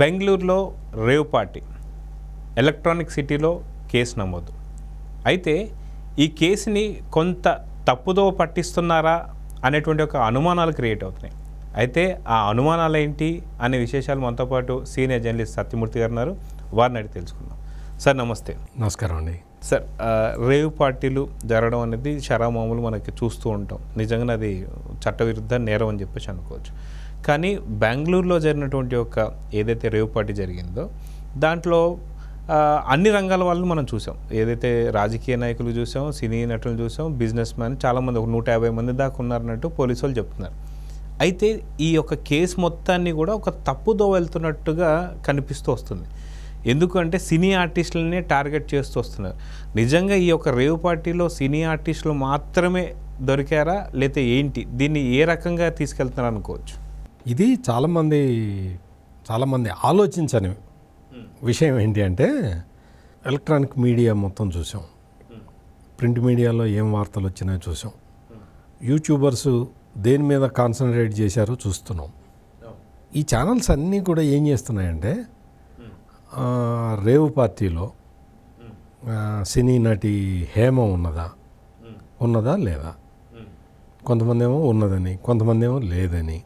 బెంగళూరులో rave party electronic సిటీలో case నమోదు అయితే ఈ కేసుని కొంత తప్పుదో పట్టిస్తున్నారా అనేటువంటి ఒక అనుమానాలు క్రియేట్ అవుతున్నాయి అయితే ఆ అనుమానాలు ఏంటి అనే విశేషాలు మనతో పాటు సీనియర్ జర్నలిస్ట్ సత్యమూర్తి గారు ఉన్నారు వారిని అడిగి తెలుసుకుందాం సార్ నమస్తే నమస్కారం అండి సార్ రేవ్ పార్టీలు జరగడం అనేది మామూలు మనకి చూస్తూ ఉంటాం నిజంగా అది చట్టవిరుద్ధ నేరం అని చెప్పేసి అనుకోవచ్చు కానీ బెంగళూరులో జరిగినటువంటి ఒక ఏదైతే రేవ్ పార్టీ జరిగిందో దాంట్లో అన్ని రంగాల వాళ్ళని మనం చూసాం ఏదైతే రాజకీయ నాయకులు చూసాం సినీ నటులు చూసాం బిజినెస్ మ్యాన్ చాలామంది ఒక నూట యాభై మంది దాకా ఉన్నారన్నట్టు పోలీసు వాళ్ళు చెప్తున్నారు అయితే ఈ యొక్క కేసు మొత్తాన్ని కూడా ఒక తప్పుదో వెళ్తున్నట్టుగా కనిపిస్తూ వస్తుంది ఎందుకంటే సినీ ఆర్టిస్టులనే టార్గెట్ చేస్తూ వస్తున్నారు నిజంగా ఈ యొక్క రేవ్ పార్టీలో సినీ ఆర్టిస్టులు మాత్రమే దొరికారా లేతే ఏంటి దీన్ని ఏ రకంగా తీసుకెళ్తున్నారు అనుకోవచ్చు ఇది చాలామంది చాలామంది ఆలోచించని విషయం ఏంటి అంటే ఎలక్ట్రానిక్ మీడియా మొత్తం చూసాం ప్రింట్ మీడియాలో ఏం వార్తలు వచ్చినాయో చూసాం యూట్యూబర్స్ దేని మీద కాన్సన్ట్రేట్ చేశారో చూస్తున్నాం ఈ ఛానల్స్ అన్నీ కూడా ఏం చేస్తున్నాయంటే రేవు పార్టీలో సినీ నటి హేమ ఉన్నదా ఉన్నదా లేదా కొంతమంది ఏమో ఉన్నదని కొంతమంది ఏమో లేదని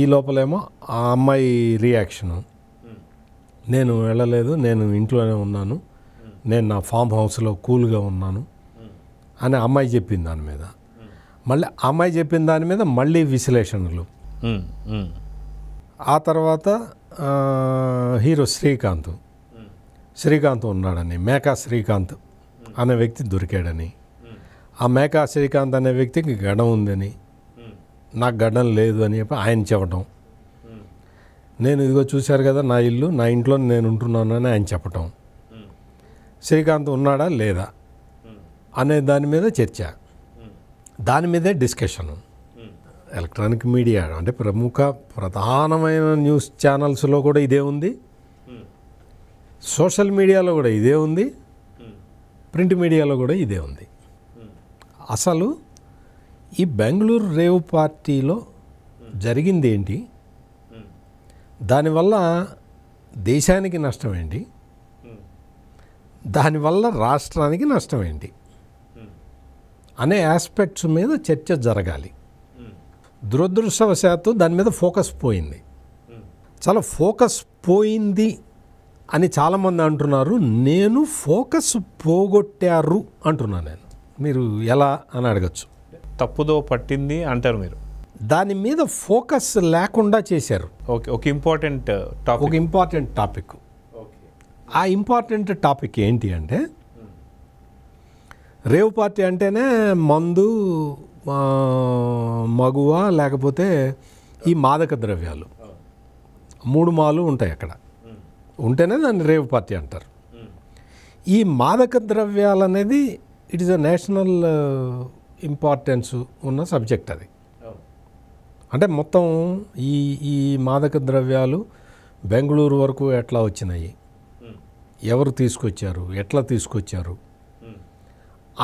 ఈ లోపలేమో ఆ అమ్మాయి రియాక్షను నేను వెళ్ళలేదు నేను ఇంట్లోనే ఉన్నాను నేను నా ఫామ్ హౌస్లో కూల్గా ఉన్నాను అని అమ్మాయి చెప్పింది దాని మీద మళ్ళీ అమ్మాయి చెప్పిన దాని మీద మళ్ళీ విశ్లేషణలు ఆ తర్వాత హీరో శ్రీకాంత్ శ్రీకాంత్ ఉన్నాడని మేకా శ్రీకాంత్ అనే వ్యక్తి దొరికాడని ఆ మేకా శ్రీకాంత్ అనే వ్యక్తికి గడం ఉందని నాకు గడ్డం లేదు అని చెప్పి ఆయన చెప్పటం నేను ఇదిగో చూశారు కదా నా ఇల్లు నా ఇంట్లో నేను ఉంటున్నాను అని ఆయన చెప్పటం శ్రీకాంత్ ఉన్నాడా లేదా అనే దాని మీద చర్చ దాని మీదే డిస్కషన్ ఎలక్ట్రానిక్ మీడియా అంటే ప్రముఖ ప్రధానమైన న్యూస్ ఛానల్స్లో కూడా ఇదే ఉంది సోషల్ మీడియాలో కూడా ఇదే ఉంది ప్రింట్ మీడియాలో కూడా ఇదే ఉంది అసలు ఈ బెంగళూరు రేవ్ పార్టీలో జరిగింది ఏంటి దానివల్ల దేశానికి నష్టం ఏంటి దానివల్ల రాష్ట్రానికి నష్టం ఏంటి అనే ఆస్పెక్ట్స్ మీద చర్చ జరగాలి దురదృష్టవశాత్తు దాని మీద ఫోకస్ పోయింది చాలా ఫోకస్ పోయింది అని చాలామంది అంటున్నారు నేను ఫోకస్ పోగొట్టారు అంటున్నాను నేను మీరు ఎలా అని అడగచ్చు తప్పుదో పట్టింది అంటారు మీరు దాని మీద ఫోకస్ లేకుండా చేశారు ఓకే ఒక ఇంపార్టెంట్ uh, టాపిక్ ఒక ఇంపార్టెంట్ టాపిక్ ఆ ఇంపార్టెంట్ టాపిక్ ఏంటి అంటే రేవ్ పార్టీ అంటేనే మందు మగువ లేకపోతే ఈ మాదక ద్రవ్యాలు మూడు మాలు ఉంటాయి అక్కడ ఉంటేనే దాన్ని రేవ్ పార్టీ అంటారు ఈ మాదక ద్రవ్యాలు అనేది it is a national importance ఉన్న సబ్జెక్ట్ అది అంటే మొత్తం ఈ ఈ మాదక ద్రవ్యాలు బెంగళూరు వరకు ఎట్లా వచ్చినాయి ఎవరు తీసుకొచ్చారు ఎట్లా తీసుకొచ్చారు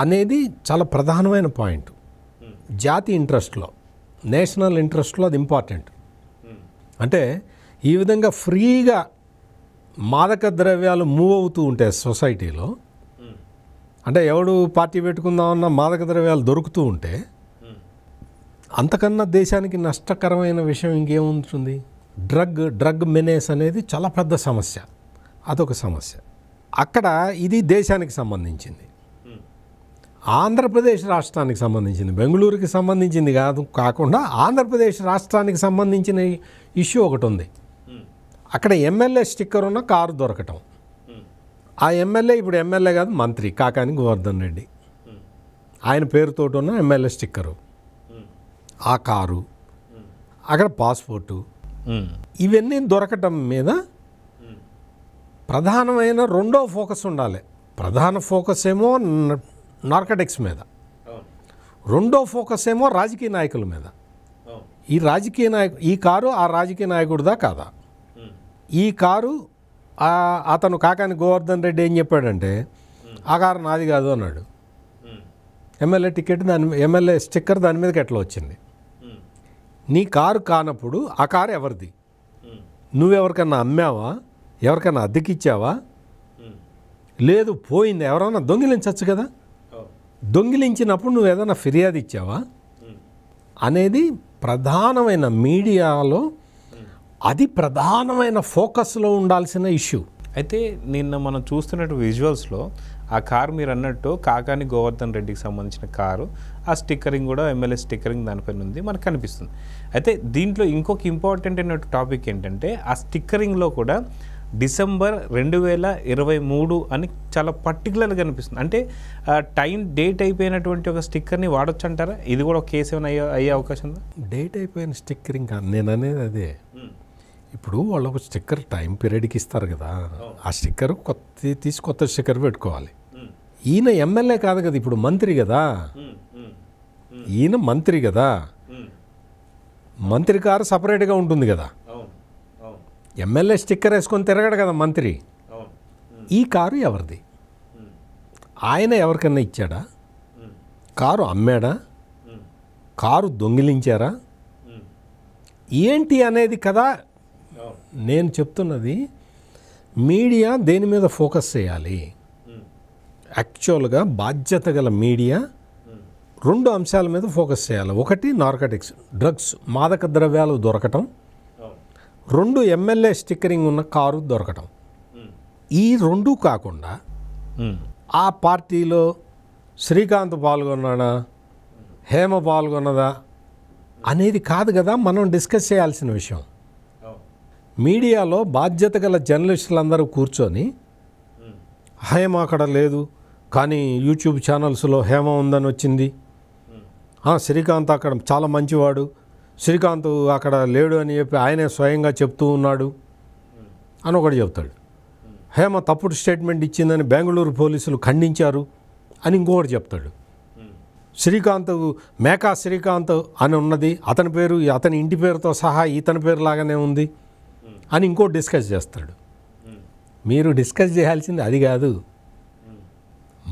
అనేది చాలా ప్రధానమైన పాయింట్ జాతి ఇంట్రెస్ట్లో నేషనల్ ఇంట్రెస్ట్లో అది ఇంపార్టెంట్ అంటే ఈ విధంగా ఫ్రీగా మాదక ద్రవ్యాలు మూవ్ అవుతూ ఉంటాయి సొసైటీలో అంటే ఎవడు పార్టీ పెట్టుకుందామన్న మాదక ద్రవ్యాలు దొరుకుతూ ఉంటే అంతకన్నా దేశానికి నష్టకరమైన విషయం ఇంకేముంటుంది డ్రగ్ డ్రగ్ మెనేస్ అనేది చాలా పెద్ద సమస్య అదొక సమస్య అక్కడ ఇది దేశానికి సంబంధించింది ఆంధ్రప్రదేశ్ రాష్ట్రానికి సంబంధించింది బెంగళూరుకి సంబంధించింది కాదు కాకుండా ఆంధ్రప్రదేశ్ రాష్ట్రానికి సంబంధించిన ఇష్యూ ఒకటి ఉంది అక్కడ ఎమ్మెల్యే స్టిక్కర్ ఉన్న కారు దొరకటం ఆ ఎమ్మెల్యే ఇప్పుడు ఎమ్మెల్యే కాదు మంత్రి కాకాని గోవర్ధన్ రెడ్డి ఆయన పేరుతో ఉన్న ఎమ్మెల్యే స్టిక్కరు ఆ కారు అక్కడ పాస్పోర్టు ఇవన్నీ దొరకటం మీద ప్రధానమైన రెండో ఫోకస్ ఉండాలి ప్రధాన ఫోకస్ ఏమో నార్కటిక్స్ మీద రెండో ఫోకస్ ఏమో రాజకీయ నాయకుల మీద ఈ రాజకీయ నాయకు ఈ కారు ఆ రాజకీయ నాయకుడిదా కాదా ఈ కారు అతను కాకాని గోవర్ధన్ రెడ్డి ఏం చెప్పాడంటే ఆ కారు నాది కాదు అన్నాడు ఎమ్మెల్యే టికెట్ దాని ఎమ్మెల్యే స్టిక్కర్ దాని మీదకి ఎట్లా వచ్చింది నీ కారు కానప్పుడు ఆ కారు ఎవరిది నువ్వెవరికన్నా అమ్మావా ఎవరికన్నా అద్దెకిచ్చావా లేదు పోయింది ఎవరైనా దొంగిలించవచ్చు కదా దొంగిలించినప్పుడు నువ్వు ఏదైనా ఫిర్యాదు ఇచ్చావా అనేది ప్రధానమైన మీడియాలో అది ప్రధానమైన ఫోకస్లో ఉండాల్సిన ఇష్యూ అయితే నిన్న మనం చూస్తున్నట్టు విజువల్స్లో ఆ కారు మీరు అన్నట్టు కాకాని గోవర్ధన్ రెడ్డికి సంబంధించిన కారు ఆ స్టిక్కరింగ్ కూడా ఎమ్మెల్యే స్టిక్కరింగ్ దానిపైన ఉంది మనకు కనిపిస్తుంది అయితే దీంట్లో ఇంకొక ఇంపార్టెంట్ అయిన టాపిక్ ఏంటంటే ఆ స్టిక్కరింగ్లో కూడా డిసెంబర్ రెండు వేల ఇరవై మూడు అని చాలా పర్టికులర్గా కనిపిస్తుంది అంటే టైం డేట్ అయిపోయినటువంటి ఒక స్టిక్కర్ని వాడొచ్చు అంటారా ఇది కూడా కేసు ఏమైనా అయ్యే అయ్యే అవకాశం ఉందా డేట్ అయిపోయిన స్టిక్కరింగ్ నేను అనేది అదే ఇప్పుడు వాళ్ళు ఒక స్టిక్కర్ టైం పీరియడ్కి ఇస్తారు కదా ఆ స్టిక్కర్ కొత్త తీసి కొత్త స్టిక్కర్ పెట్టుకోవాలి ఈయన ఎమ్మెల్యే కాదు కదా ఇప్పుడు మంత్రి కదా ఈయన మంత్రి కదా మంత్రి కారు సపరేట్గా ఉంటుంది కదా ఎమ్మెల్యే స్టిక్కర్ వేసుకొని తిరగడు కదా మంత్రి ఈ కారు ఎవరిది ఆయన ఎవరికన్నా ఇచ్చాడా కారు అమ్మాడా కారు దొంగిలించారా ఏంటి అనేది కదా నేను చెప్తున్నది మీడియా దేని మీద ఫోకస్ చేయాలి యాక్చువల్గా బాధ్యత గల మీడియా రెండు అంశాల మీద ఫోకస్ చేయాలి ఒకటి నార్కటిక్స్ డ్రగ్స్ మాదక ద్రవ్యాలు దొరకటం రెండు ఎమ్మెల్యే స్టిక్కరింగ్ ఉన్న కారు దొరకటం ఈ రెండు కాకుండా ఆ పార్టీలో శ్రీకాంత్ పాల్గొన్నాడా హేమ పాల్గొన్నదా అనేది కాదు కదా మనం డిస్కస్ చేయాల్సిన విషయం మీడియాలో బాధ్యత గల జర్నలిస్టులందరూ కూర్చొని హేమ అక్కడ లేదు కానీ యూట్యూబ్ ఛానల్స్లో హేమ ఉందని వచ్చింది శ్రీకాంత్ అక్కడ చాలా మంచివాడు శ్రీకాంత్ అక్కడ లేడు అని చెప్పి ఆయనే స్వయంగా చెప్తూ ఉన్నాడు అని ఒకటి చెప్తాడు హేమ తప్పుడు స్టేట్మెంట్ ఇచ్చిందని బెంగళూరు పోలీసులు ఖండించారు అని ఇంకొకటి చెప్తాడు శ్రీకాంత్ మేకా శ్రీకాంత్ అని ఉన్నది అతని పేరు అతని ఇంటి పేరుతో సహా ఇతని పేరు లాగానే ఉంది అని ఇంకోటి డిస్కస్ చేస్తాడు మీరు డిస్కస్ చేయాల్సింది అది కాదు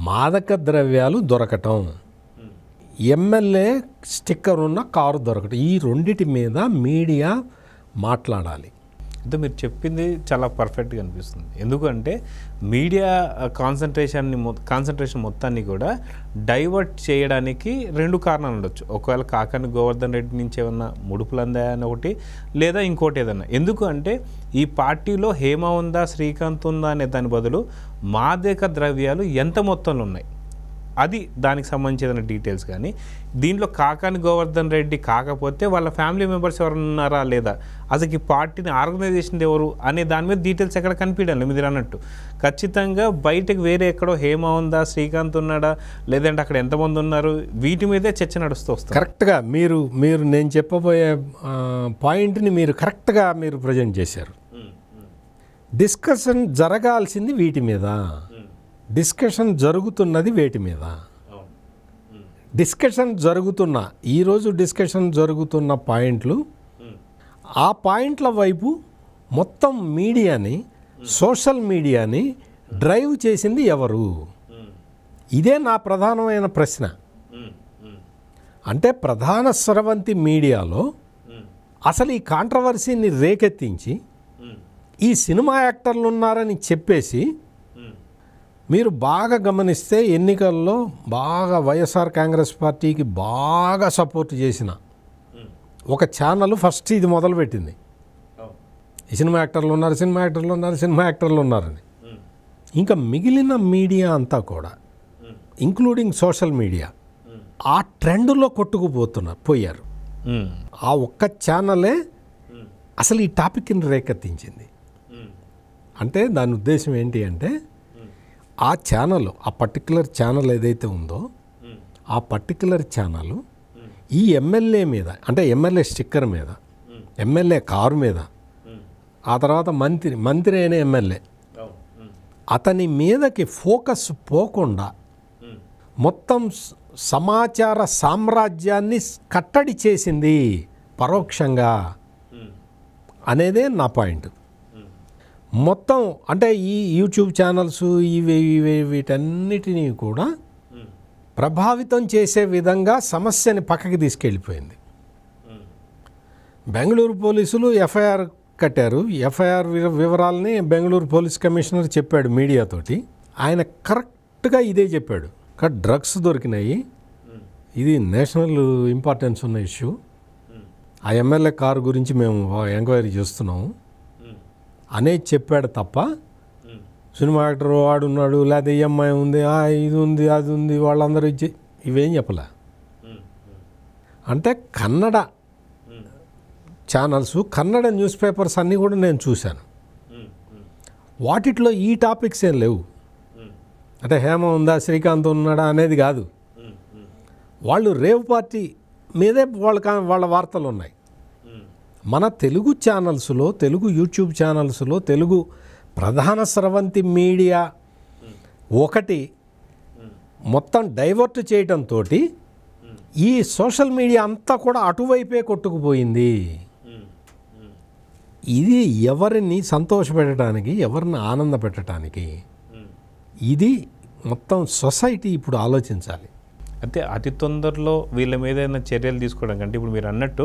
మాదక ద్రవ్యాలు దొరకటం ఎమ్మెల్యే స్టిక్కర్ ఉన్న కారు దొరకటం ఈ రెండిటి మీద మీడియా మాట్లాడాలి అంటే మీరు చెప్పింది చాలా పర్ఫెక్ట్గా అనిపిస్తుంది ఎందుకంటే మీడియా కాన్సన్ట్రేషన్ని కాన్సన్ట్రేషన్ మొత్తాన్ని కూడా డైవర్ట్ చేయడానికి రెండు కారణాలు ఉండొచ్చు ఒకవేళ కాకాని గోవర్ధన్ రెడ్డి నుంచి ఏమన్నా ముడుపులు అందాయని ఒకటి లేదా ఇంకోటి ఏదన్నా ఎందుకు అంటే ఈ పార్టీలో హేమ ఉందా శ్రీకాంత్ ఉందా అనే దాని బదులు మాదక ద్రవ్యాలు ఎంత మొత్తంలో ఉన్నాయి అది దానికి సంబంధించిన డీటెయిల్స్ కానీ దీంట్లో కాకాని గోవర్ధన్ రెడ్డి కాకపోతే వాళ్ళ ఫ్యామిలీ మెంబర్స్ ఎవరున్నారా లేదా అసలు ఈ పార్టీని ఆర్గనైజేషన్ ఎవరు అనే దాని మీద డీటెయిల్స్ ఎక్కడ కనిపించాలి మీరు అన్నట్టు ఖచ్చితంగా బయటకు వేరే ఎక్కడో హేమ ఉందా శ్రీకాంత్ ఉన్నాడా లేదంటే అక్కడ ఎంతమంది ఉన్నారు వీటి మీదే చర్చ నడుస్తూ వస్తుంది కరెక్ట్గా మీరు మీరు నేను చెప్పబోయే పాయింట్ని మీరు కరెక్ట్గా మీరు ప్రజెంట్ చేశారు డిస్కషన్ జరగాల్సింది వీటి మీద డిస్కషన్ జరుగుతున్నది వేటి మీద డిస్కషన్ జరుగుతున్న ఈరోజు డిస్కషన్ జరుగుతున్న పాయింట్లు ఆ పాయింట్ల వైపు మొత్తం మీడియాని సోషల్ మీడియాని డ్రైవ్ చేసింది ఎవరు ఇదే నా ప్రధానమైన ప్రశ్న అంటే ప్రధాన స్రవంతి మీడియాలో అసలు ఈ కాంట్రవర్సీని రేకెత్తించి ఈ సినిమా యాక్టర్లు ఉన్నారని చెప్పేసి మీరు బాగా గమనిస్తే ఎన్నికల్లో బాగా వైఎస్ఆర్ కాంగ్రెస్ పార్టీకి బాగా సపోర్ట్ చేసిన ఒక ఛానల్ ఫస్ట్ ఇది మొదలుపెట్టింది సినిమా యాక్టర్లు ఉన్నారు సినిమా యాక్టర్లు ఉన్నారు సినిమా యాక్టర్లు ఉన్నారని ఇంకా మిగిలిన మీడియా అంతా కూడా ఇంక్లూడింగ్ సోషల్ మీడియా ఆ ట్రెండ్లో కొట్టుకుపోతున్నారు పోయారు ఆ ఒక్క ఛానలే అసలు ఈ టాపిక్ని రేకెత్తించింది అంటే దాని ఉద్దేశం ఏంటి అంటే ఆ ఛానల్ ఆ పర్టికులర్ ఛానల్ ఏదైతే ఉందో ఆ పర్టికులర్ ఛానల్ ఈ ఎమ్మెల్యే మీద అంటే ఎమ్మెల్యే స్టిక్కర్ మీద ఎమ్మెల్యే కారు మీద ఆ తర్వాత మంత్రి మంత్రి అయిన ఎమ్మెల్యే అతని మీదకి ఫోకస్ పోకుండా మొత్తం సమాచార సామ్రాజ్యాన్ని కట్టడి చేసింది పరోక్షంగా అనేదే నా పాయింట్ మొత్తం అంటే ఈ యూట్యూబ్ ఛానల్స్ ఇవి ఇవి వీటన్నిటినీ కూడా ప్రభావితం చేసే విధంగా సమస్యని పక్కకి తీసుకెళ్ళిపోయింది బెంగళూరు పోలీసులు ఎఫ్ఐఆర్ కట్టారు ఎఫ్ఐఆర్ వివరాలని బెంగళూరు పోలీస్ కమిషనర్ చెప్పాడు మీడియాతోటి ఆయన కరెక్ట్గా ఇదే చెప్పాడు డ్రగ్స్ దొరికినాయి ఇది నేషనల్ ఇంపార్టెన్స్ ఉన్న ఇష్యూ ఆ ఎమ్మెల్యే కారు గురించి మేము ఎంక్వైరీ చేస్తున్నాము అనేది చెప్పాడు తప్ప సినిమా యాక్టర్ వాడున్నాడు లేకపోతే ఈ అమ్మాయి ఉంది ఇది ఉంది అది ఉంది వాళ్ళందరూ ఇచ్చి ఇవేం చెప్పలే అంటే Kannada channels Kannada newspapers అన్నీ కూడా నేను చూశాను వాటిట్లో ఈ టాపిక్స్ ఏం లేవు అంటే హేమ ఉందా శ్రీకాంత్ ఉన్నాడా అనేది కాదు వాళ్ళు రేవ్ పార్టీ మీదే వాళ్ళ వాళ్ళ వార్తలు ఉన్నాయి మన తెలుగు ఛానల్స్లో తెలుగు యూట్యూబ్ ఛానల్స్లో తెలుగు ప్రధాన స్రవంతి మీడియా ఒకటి మొత్తం డైవర్ట్ చేయటంతో ఈ సోషల్ మీడియా అంతా కూడా అటువైపే కొట్టుకుపోయింది ఇది ఎవరిని సంతోషపెట్టడానికి ఎవరిని ఆనంద పెట్టడానికి ఇది మొత్తం సొసైటీ ఇప్పుడు ఆలోచించాలి అంటే అతి తొందరలో వీళ్ళ మీద ఏదైనా చర్యలు తీసుకోవడం కంటే ఇప్పుడు మీరు అన్నట్టు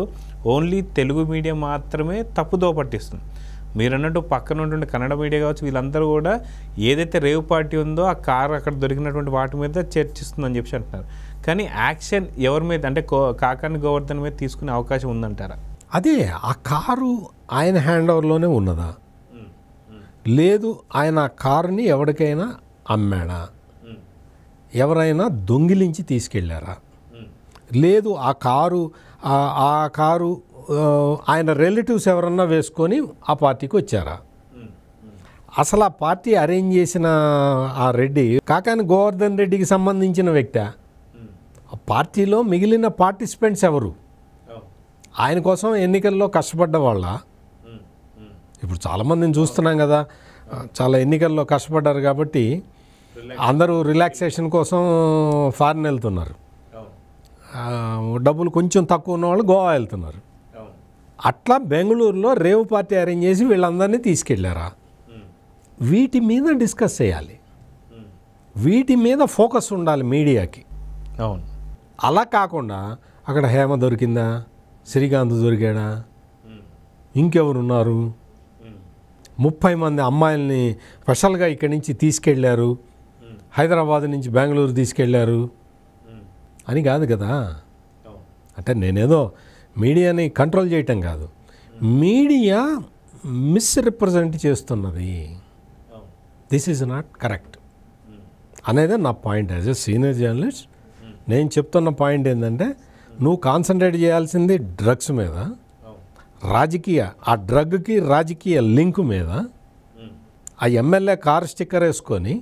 ఓన్లీ తెలుగు మీడియా మాత్రమే తప్పుదో పట్టిస్తుంది మీరు అన్నట్టు పక్కన ఉంటుండే కన్నడ మీడియా కావచ్చు వీళ్ళందరూ కూడా ఏదైతే రేవ్ పార్టీ ఉందో ఆ కారు అక్కడ దొరికినటువంటి వాటి మీద చర్చిస్తుందని చెప్పి అంటున్నారు కానీ యాక్షన్ ఎవరి మీద అంటే కాకాని గోవర్ధన్ మీద తీసుకునే అవకాశం ఉందంటారా అదే ఆ కారు ఆయన హ్యాండ్ ఓవర్లోనే ఉన్నదా లేదు ఆయన ఆ కారుని ఎవరికైనా అమ్మాడా ఎవరైనా దొంగిలించి తీసుకెళ్ళారా లేదు ఆ కారు ఆ కారు ఆయన రిలేటివ్స్ ఎవరన్నా వేసుకొని ఆ పార్టీకి వచ్చారా అసలు ఆ పార్టీ అరేంజ్ చేసిన ఆ రెడ్డి కాకాని గోవర్ధన్ రెడ్డికి సంబంధించిన వ్యక్తి ఆ పార్టీలో మిగిలిన పార్టిసిపెంట్స్ ఎవరు ఆయన కోసం ఎన్నికల్లో కష్టపడ్డ వాళ్ళ ఇప్పుడు చాలామందిని చూస్తున్నాం కదా చాలా ఎన్నికల్లో కష్టపడ్డారు కాబట్టి అందరూ రిలాక్సేషన్ కోసం ఫారిన్ వెళ్తున్నారు డబ్బులు కొంచెం తక్కువ ఉన్న వాళ్ళు గోవా వెళ్తున్నారు అట్లా బెంగళూరులో రేవ్ పార్టీ అరేంజ్ చేసి వీళ్ళందరినీ తీసుకెళ్ళారా వీటి మీద డిస్కస్ చేయాలి వీటి మీద ఫోకస్ ఉండాలి మీడియాకి అవును అలా కాకుండా అక్కడ హేమ దొరికిందా శ్రీకాంత్ దొరికాడా ఇంకెవరున్నారు ముప్పై మంది అమ్మాయిల్ని స్పెషల్గా ఇక్కడి నుంచి తీసుకెళ్లారు హైదరాబాద్ నుంచి బెంగళూరు తీసుకెళ్లారు అని కాదు కదా అంటే నేనేదో మీడియాని కంట్రోల్ చేయటం కాదు మీడియా మిస్రిప్రజెంట్ చేస్తున్నది దిస్ ఈజ్ నాట్ కరెక్ట్ అనేది నా point as a senior journalist నేను చెప్తున్న పాయింట్ ఏంటంటే నువ్వు కాన్సన్ట్రేట్ చేయాల్సింది డ్రగ్స్ మీద రాజకీయ ఆ డ్రగ్కి రాజకీయ లింక్ మీద ఆ ఎమ్మెల్యే కార్ స్టిక్కర్ వేసుకొని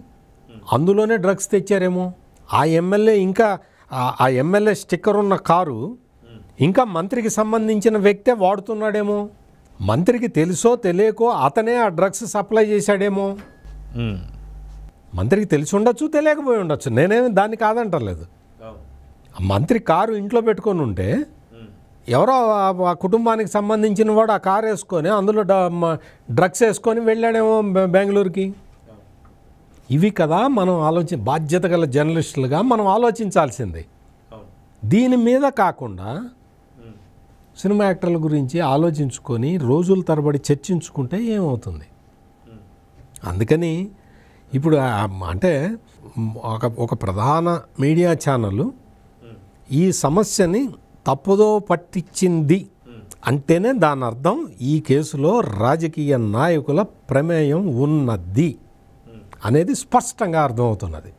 అందులోనే డ్రగ్స్ తెచ్చారేమో ఆ ఎమ్మెల్యే ఇంకా ఆ ఎమ్మెల్యే స్టిక్కర్ ఉన్న కారు ఇంకా మంత్రికి సంబంధించిన వ్యక్తే వాడుతున్నాడేమో మంత్రికి తెలుసో తెలియకో అతనే ఆ డ్రగ్స్ సప్లై చేశాడేమో మంత్రికి తెలిసి ఉండొచ్చు తెలియకపోయి ఉండొచ్చు నేనేమి దాన్ని కాదంటలేదు మంత్రి కారు ఇంట్లో పెట్టుకొని ఉంటే ఎవరో ఆ కుటుంబానికి సంబంధించిన వాడు ఆ కారు వేసుకొని అందులో డ్రగ్స్ వేసుకొని వెళ్ళాడేమో బెంగళూరుకి ఇవి కదా మనం ఆలోచి బాధ్యత గల జర్నలిస్టులుగా మనం ఆలోచించాల్సింది దీని మీద కాకుండా సినిమా యాక్టర్ల గురించి ఆలోచించుకొని రోజుల తరబడి చర్చించుకుంటే ఏమవుతుంది అందుకని ఇప్పుడు అంటే ఒక ఒక ప్రధాన మీడియా ఛానల్ ఈ సమస్యని తప్పుదో పట్టించింది అంటేనే దాని అర్థం ఈ కేసులో రాజకీయ నాయకుల ప్రమేయం ఉన్నది అనేది స్పష్టంగా అర్థమవుతున్నది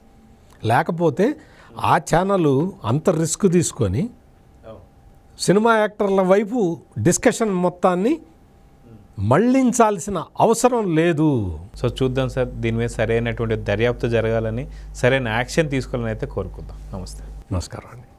లేకపోతే ఆ ఛానల్ అంత రిస్క్ తీసుకొని సినిమా యాక్టర్ల వైపు డిస్కషన్ మొత్తాన్ని మళ్లించాల్సిన అవసరం లేదు సో చూద్దాం సార్ దీని మీద సరైనటువంటి దర్యాప్తు జరగాలని సరైన యాక్షన్ తీసుకోవాలని అయితే కోరుకుందాం నమస్తే నమస్కారం అండి